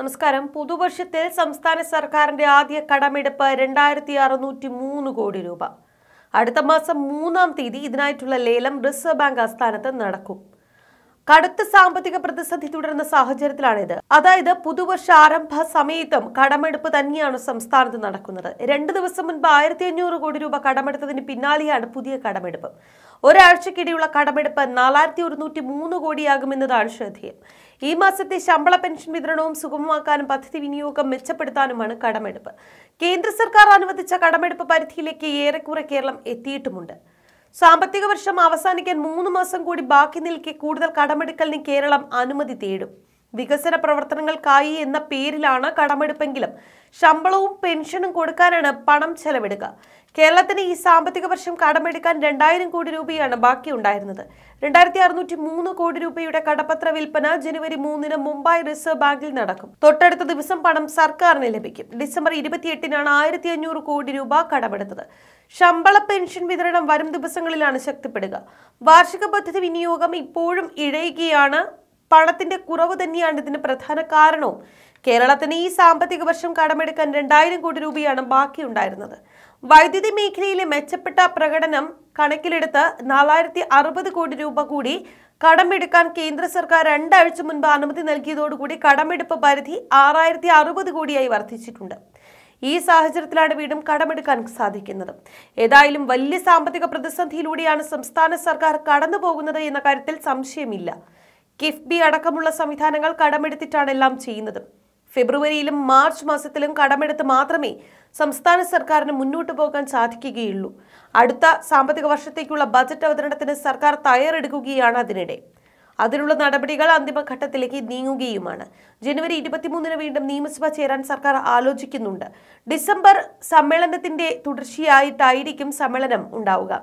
നമസ്കാരം പുതുവർഷത്തിൽ സംസ്ഥാന സർക്കാരിന്റെ ആദ്യ കടമെടുപ്പ് രണ്ടായിരത്തി അറുന്നൂറ്റി മൂന്ന് കോടി രൂപ അടുത്ത മാസം മൂന്നാം തീയതി ഇതിനായിട്ടുള്ള ലേലം റിസർവ് ബാങ്ക് ആസ്ഥാനത്ത് നടക്കും കടുത്ത സാമ്പത്തിക പ്രതിസന്ധി തുടരുന്ന സാഹചര്യത്തിലാണിത് അതായത് പുതുവർഷ ആരംഭ സമയത്തും കടമെടുപ്പ് തന്നെയാണ് സംസ്ഥാനത്ത് നടക്കുന്നത് രണ്ട് ദിവസം മുൻപ് ആയിരത്തി അഞ്ഞൂറ് കോടി രൂപ കടമെടുത്തതിന് പിന്നാലെയാണ് പുതിയ കടമെടുപ്പ് ഒരാഴ്ചക്കിടെയുള്ള കടമെടുപ്പ് നാലായിരത്തി ഒരുന്നൂറ്റി മൂന്ന് കോടിയാകുമെന്നതാണ് ശ്രദ്ധേയം ഈ മാസത്തെ ശമ്പള പെൻഷൻ വിതരണവും സുഗമമാക്കാനും പദ്ധതി വിനിയോഗം മെച്ചപ്പെടുത്താനുമാണ് കടമെടുപ്പ് കേന്ദ്ര സർക്കാർ അനുവദിച്ച കടമെടുപ്പ് പരിധിയിലേക്ക് ഏറെക്കുറെ കേരളം എത്തിയിട്ടുമുണ്ട് സാമ്പത്തിക വർഷം അവസാനിക്കാൻ മൂന്ന് മാസം കൂടി ബാക്കി നിൽക്കെ കൂടുതൽ കടമെടുക്കലിന് കേരളം അനുമതി തേടും വികസന പ്രവർത്തനങ്ങൾക്കായി എന്ന പേരിലാണ് കടമെടുപ്പെങ്കിലും ശമ്പളവും പെൻഷനും കൊടുക്കാനാണ് പണം ചെലവിടുക കേരളത്തിന് ഈ സാമ്പത്തിക വർഷം കടമെടുക്കാൻ രണ്ടായിരം കോടി രൂപയാണ് ബാക്കിയുണ്ടായിരുന്നത് രണ്ടായിരത്തി അറുന്നൂറ്റി മൂന്ന് കോടി രൂപയുടെ കടപ്പത്ര വിൽപ്പന ജനുവരി മൂന്നിന് മുംബൈ റിസർവ് ബാങ്കിൽ നടക്കും തൊട്ടടുത്ത ദിവസം പണം സർക്കാരിന് ലഭിക്കും ഡിസംബർ ഇരുപത്തിയെട്ടിനാണ് ആയിരത്തി അഞ്ഞൂറ് കോടി രൂപ കടമെടുത്തത് ശമ്പള പെൻഷൻ വിതരണം വരും ദിവസങ്ങളിലാണ് ശക്തിപ്പെടുക വാർഷിക പദ്ധതി വിനിയോഗം ഇപ്പോഴും ഇഴയുകയാണ് പണത്തിന്റെ കുറവ് തന്നെയാണ് ഇതിന് പ്രധാന കാരണവും കേരളത്തിന് ഈ സാമ്പത്തിക വർഷം കടമെടുക്കാൻ രണ്ടായിരം കോടി രൂപയാണ് ബാക്കിയുണ്ടായിരുന്നത് വൈദ്യുതി മേഖലയിലെ മെച്ചപ്പെട്ട പ്രകടനം കണക്കിലെടുത്ത് നാലായിരത്തി അറുപത് കോടി രൂപ കൂടി കടമെടുക്കാൻ കേന്ദ്ര സർക്കാർ രണ്ടാഴ്ച മുൻപ് അനുമതി നൽകിയതോടുകൂടി കടമെടുപ്പ് പരിധി ആറായിരത്തി അറുപത് കോടിയായി വർദ്ധിച്ചിട്ടുണ്ട് ഈ സാഹചര്യത്തിലാണ് വീണ്ടും കടമെടുക്കാൻ സാധിക്കുന്നത് ഏതായാലും വലിയ സാമ്പത്തിക പ്രതിസന്ധിയിലൂടെയാണ് സംസ്ഥാന സർക്കാർ കടന്നു പോകുന്നത് എന്ന കാര്യത്തിൽ സംശയമില്ല കിഫ്ബി അടക്കമുള്ള സംവിധാനങ്ങൾ കടമെടുത്തിട്ടാണ് എല്ലാം ചെയ്യുന്നത് ഫെബ്രുവരിയിലും മാർച്ച് മാസത്തിലും കടമെടുത്ത് മാത്രമേ സംസ്ഥാന സർക്കാരിന് മുന്നോട്ട് പോകാൻ സാധിക്കുകയുള്ളൂ അടുത്ത സാമ്പത്തിക വർഷത്തേക്കുള്ള ബജറ്റ് അവതരണത്തിന് സർക്കാർ തയ്യാറെടുക്കുകയാണ് അതിനിടെ അതിനുള്ള നടപടികൾ അന്തിമഘട്ടത്തിലേക്ക് നീങ്ങുകയുമാണ് ജനുവരി ഇരുപത്തിമൂന്നിന് വീണ്ടും നിയമസഭ ചേരാൻ സർക്കാർ ആലോചിക്കുന്നുണ്ട് ഡിസംബർ സമ്മേളനത്തിന്റെ തുടർച്ചയായിട്ടായിരിക്കും സമ്മേളനം ഉണ്ടാവുക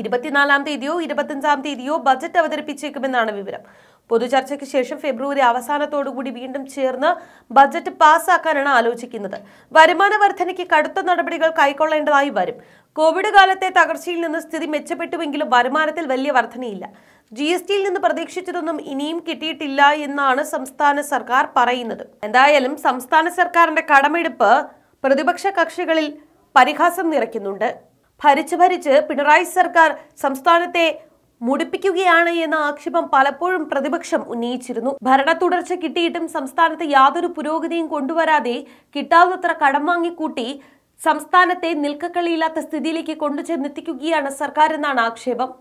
ഇരുപത്തിനാലാം തീയതിയോ ഇരുപത്തിയഞ്ചാം തീയതിയോ ബജറ്റ് അവതരിപ്പിച്ചേക്കുമെന്നാണ് വിവരം പൊതുചർച്ചയ്ക്ക് ശേഷം ഫെബ്രുവരി അവസാനത്തോടുകൂടി വീണ്ടും ചേർന്ന് ബജറ്റ് പാസ്സാക്കാനാണ് ആലോചിക്കുന്നത് വരുമാന വർധനയ്ക്ക് കടുത്ത നടപടികൾ കൈക്കൊള്ളേണ്ടതായി വരും കോവിഡ് കാലത്തെ തകർച്ചയിൽ നിന്ന് സ്ഥിതി മെച്ചപ്പെട്ടുവെങ്കിലും വരുമാനത്തിൽ വലിയ വർധനയില്ല ജി എസ് ടിയിൽ നിന്ന് പ്രതീക്ഷിച്ചതൊന്നും ഇനിയും കിട്ടിയിട്ടില്ല എന്നാണ് സംസ്ഥാന സർക്കാർ പറയുന്നത് എന്തായാലും സംസ്ഥാന സർക്കാരിന്റെ കടമെടുപ്പ് പ്രതിപക്ഷ കക്ഷികളിൽ പരിഹാസം നിറയ്ക്കുന്നുണ്ട് ഭരിച്ചു ഭരിച്ച് പിണറായി സർക്കാർ സംസ്ഥാനത്തെ മുടിപ്പിക്കുകയാണ് എന്ന ആക്ഷേപം പലപ്പോഴും പ്രതിപക്ഷം ഉന്നയിച്ചിരുന്നു ഭരണ തുടർച്ച കിട്ടിയിട്ടും സംസ്ഥാനത്ത് യാതൊരു പുരോഗതിയും കൊണ്ടുവരാതെ കിട്ടാവുന്നത്ര കടം വാങ്ങിക്കൂട്ടി സംസ്ഥാനത്തെ നിൽക്കക്കളിയില്ലാത്ത സ്ഥിതിയിലേക്ക് കൊണ്ടുചെന്നെത്തിക്കുകയാണ് സർക്കാരെന്നാണ് ആക്ഷേപം